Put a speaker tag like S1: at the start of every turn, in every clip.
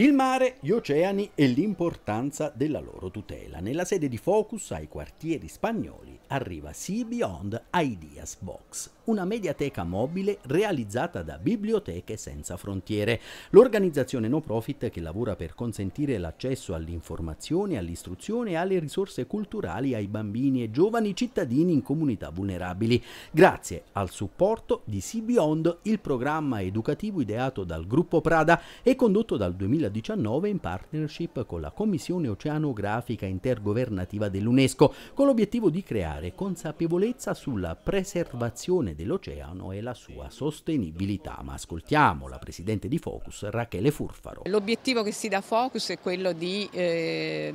S1: Il mare, gli oceani e l'importanza della loro tutela. Nella sede di Focus ai quartieri spagnoli arriva Sea Beyond Ideas Box, una mediateca mobile realizzata da Biblioteche Senza Frontiere, l'organizzazione no profit che lavora per consentire l'accesso all'informazione, all'istruzione e alle risorse culturali ai bambini e giovani cittadini in comunità vulnerabili. Grazie al supporto di Sea Beyond, il programma educativo ideato dal gruppo Prada e condotto dal 2012 2019 in partnership con la Commissione Oceanografica Intergovernativa dell'UNESCO, con l'obiettivo di creare consapevolezza sulla preservazione dell'oceano e la sua sostenibilità. Ma ascoltiamo la Presidente di Focus, Rachele Furfaro.
S2: L'obiettivo che si dà a Focus è quello di eh,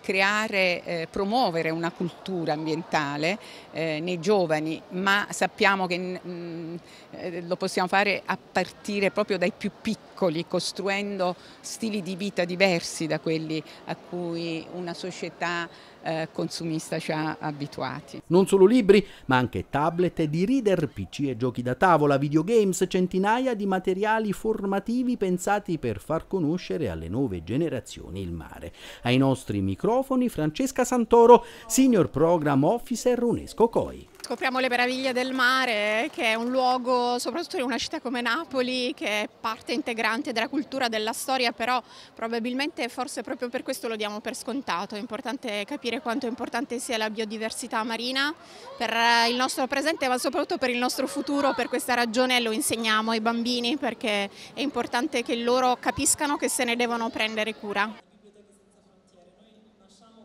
S2: creare, eh, promuovere una cultura ambientale eh, nei giovani, ma sappiamo che mh, mm, eh, lo possiamo fare a partire proprio dai più piccoli, costruendo stili di vita diversi da quelli a cui una società eh, consumista ci ha abituati.
S1: Non solo libri, ma anche tablet di reader, PC e giochi da tavola, videogames, centinaia di materiali formativi pensati per far conoscere alle nuove generazioni il mare. Ai nostri microfoni Francesca Santoro, Senior Program Officer UNESCO COI.
S3: Scopriamo le meraviglie del mare, che è un luogo, soprattutto in una città come Napoli, che è parte integrante della cultura, della storia, però probabilmente forse proprio per questo lo diamo per scontato. È importante capire quanto importante sia la biodiversità marina per eh, il nostro presente, ma soprattutto per il nostro futuro. Per questa ragione lo insegniamo ai bambini, perché è importante che loro capiscano che se ne devono prendere cura.